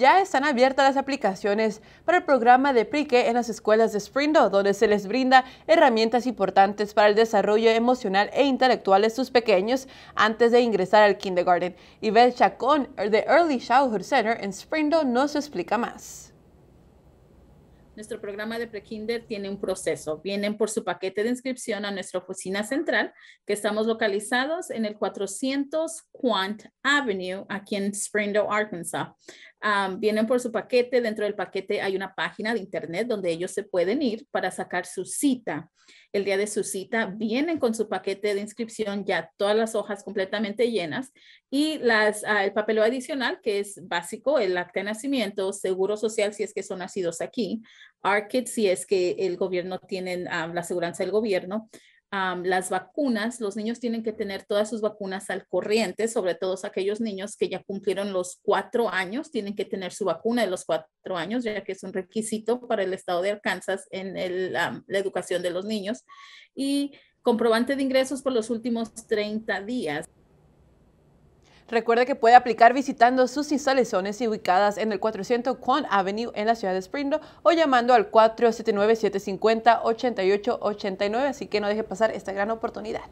ya están abiertas las aplicaciones para el programa de Prique en las escuelas de Springdale, donde se les brinda herramientas importantes para el desarrollo emocional e intelectual de sus pequeños antes de ingresar al kindergarten. Yvette Chacón, de Early Childhood Center en Springdale, nos explica más. Nuestro programa de prekinder tiene un proceso. Vienen por su paquete de inscripción a nuestra oficina central, que estamos localizados en el 400 Quant Avenue, aquí en Springdale, Arkansas. vienen por su paquete. Dentro del paquete hay una página de internet donde ellos se pueden ir para sacar su cita. El día de su cita vienen con su paquete de inscripción, ya todas las hojas completamente llenas y ah, el papel adicional que es básico, el acta de nacimiento, seguro social si es que son nacidos aquí, ARCID, si es que el gobierno tiene ah, la seguridad del gobierno, ah, las vacunas, los niños tienen que tener todas sus vacunas al corriente, sobre todo aquellos niños que ya cumplieron los cuatro años, tienen que tener su vacuna de los cuatro años, ya que es un requisito para el estado de Arkansas en ah, la educación de los niños. Y comprobante de ingresos por los últimos 30 días. Recuerde que puede aplicar visitando sus instalaciones ubicadas en el 400 Quan Avenue en la ciudad de Springdale o llamando al 479-750-8889. Así que no deje pasar esta gran oportunidad.